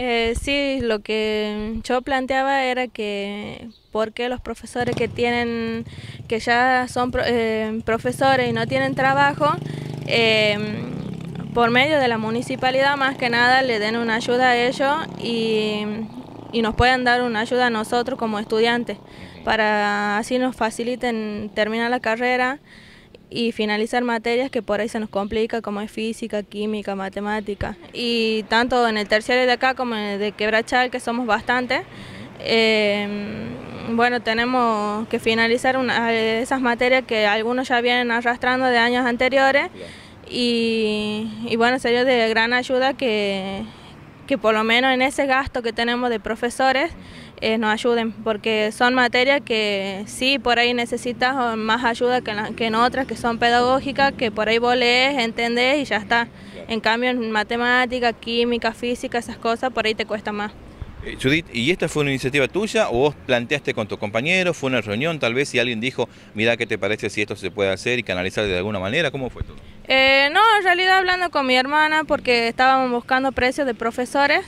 Eh, sí, lo que yo planteaba era que porque los profesores que tienen, que ya son eh, profesores y no tienen trabajo, em, por medio de la municipalidad más que nada le den una ayuda a ellos y, y nos puedan dar una ayuda a nosotros como estudiantes para así nos faciliten terminar la carrera y finalizar materias que por ahí se nos complica como es física, química, matemática. Y tanto en el terciario de acá como en el de Quebrachal, que somos bastantes, em, bueno, tenemos que finalizar esas materias que algunos ya vienen arrastrando de años anteriores y bueno, sería de gran ayuda que que por lo menos en ese gasto que tenemos de profesores eh, nos ayuden, porque son materias que sí, por ahí necesitas más ayuda que en, otras que son pedagógicas, que por ahí vos lees, entendés y ya está. En cambio, en matemática, química, física, esas cosas, por ahí te cuesta más. Eh, Judith, ¿y esta fue una iniciativa tuya o vos planteaste con tus compañeros? ¿Fue una reunión tal vez y alguien dijo, mira, ¿qué te parece si esto se puede hacer y canalizar de alguna manera? ¿Cómo fue todo? Eh, no, en realidad hablando con mi hermana porque estábamos buscando precios de profesores.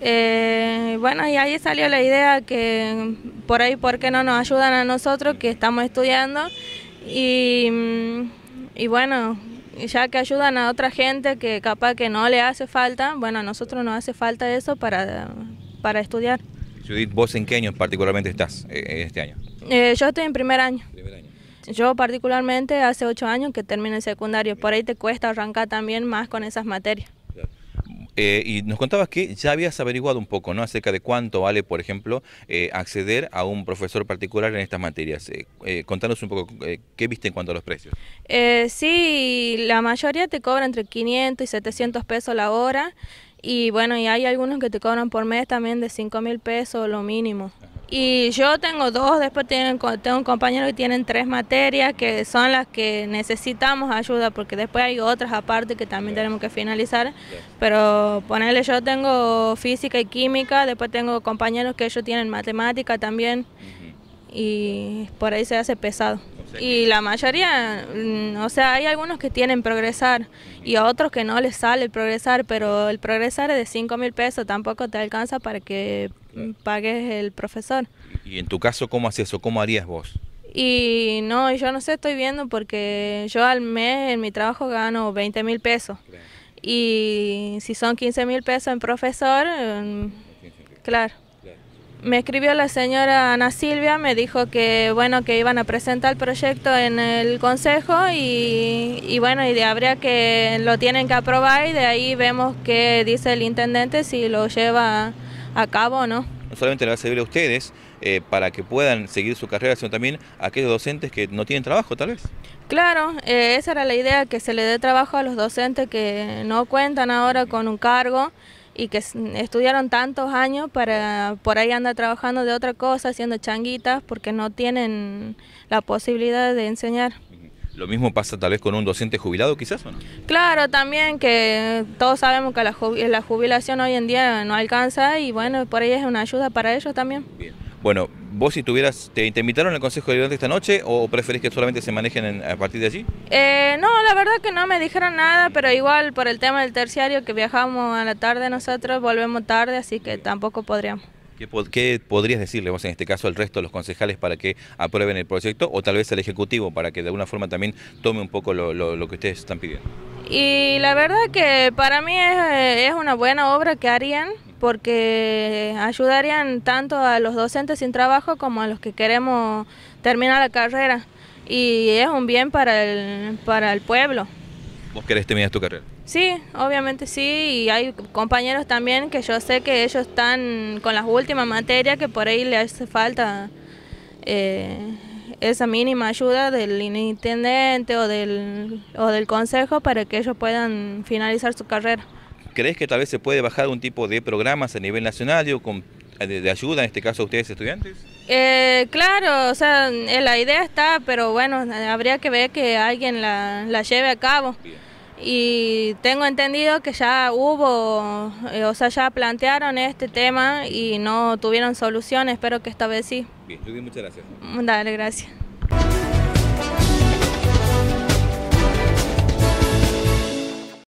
Eh, bueno, y ahí salió la idea que por ahí, ¿por qué no nos ayudan a nosotros que estamos estudiando? Y, bueno, ya que ayudan a otra gente que capaz que no le hace falta, bueno, a nosotros nos hace falta eso para, para estudiar. Judith, ¿vos en qué año particularmente estás eh, este año? yo estoy en Primer año. Yo particularmente hace ocho años que terminé el secundario, por ahí te cuesta arrancar también más con esas materias. Eh, y nos contabas que ya habías averiguado un poco, ¿no? Acerca de cuánto vale, por ejemplo, eh, acceder a un profesor particular en estas materias. Eh, eh contanos un poco qué viste en cuanto a los precios. sí, la mayoría te cobra entre 500 y 700 pesos la hora. Y bueno, y hay algunos que te cobran por mes también de 5 mil pesos, lo mínimo. Y yo tengo dos, después tienen, tengo un compañero que tienen tres materias que son las que necesitamos ayuda, porque después hay otras aparte que también tenemos que finalizar. Pero ponerle, yo tengo física y química, después tengo compañeros que ellos tienen matemática también, y por ahí se hace pesado y la mayoría, mm, o sea, hay algunos que tienen progresar y a otros que no les sale el progresar, pero el progresar es de 5 mil pesos tampoco te alcanza para que mm, pagues el profesor. ¿Y en tu caso cómo haces eso? ¿Cómo harías vos? Y no, yo no sé, estoy viendo porque yo al mes en mi trabajo gano 20 mil pesos. Y si son 15 mil pesos en profesor, em, claro me escribió la señora Ana Silvia, me dijo que bueno que iban a presentar el proyecto en el consejo y, bueno y de habría que lo tienen que aprobar y de ahí vemos qué dice el intendente si lo lleva a cabo o no. No solamente le va a servir a ustedes eh, para que puedan seguir su carrera, sino también a aquellos docentes que no tienen trabajo tal vez. Claro, eh, esa era la idea, que se le dé trabajo a los docentes que no cuentan ahora con un cargo y que estudiaron tantos años para por ahí andar trabajando de otra cosa, haciendo changuitas, porque no tienen la posibilidad de enseñar. Lo mismo pasa tal vez con un docente jubilado quizás, ¿o no? Claro, también que todos sabemos que la jubilación hoy en día no alcanza y bueno, por ahí es una ayuda para ellos también. Bueno, vos si tuvieras, ¿te, invitaron al Consejo de durante esta noche o preferís que solamente se manejen a partir de allí? Eh, no, la verdad que no me dijeron nada, pero igual por el tema del terciario que viajamos a la tarde nosotros, volvemos tarde, así que tampoco podríamos. ¿Qué, podrías decirle vos en este caso al resto de los concejales para que aprueben el proyecto o tal vez al Ejecutivo para que de alguna forma también tome un poco lo, que ustedes están pidiendo? Y la verdad que para mí es, eh, es una buena obra que harían, porque ayudarían tanto a los docentes sin trabajo como a los que queremos terminar la carrera y es un bien para el, para el pueblo. ¿Vos querés terminar tu carrera? Sí, obviamente sí, y hay compañeros también que yo sé que ellos están con las últimas materias que por ahí les hace falta eh, esa mínima ayuda del intendente o del, o del consejo para que ellos puedan finalizar su carrera. ¿Crees que tal vez se puede bajar un tipo de programas a nivel nacional, digo, con, eh, de, ayuda, en este caso a ustedes estudiantes? Eh, claro, o sea, eh, la idea está, pero bueno, habría que ver que alguien la, lleve a cabo. Y tengo entendido que ya hubo, o sea, ya plantearon este tema y no tuvieron solución, espero que esta vez sí. Bien, muchas gracias. Dale, gracias.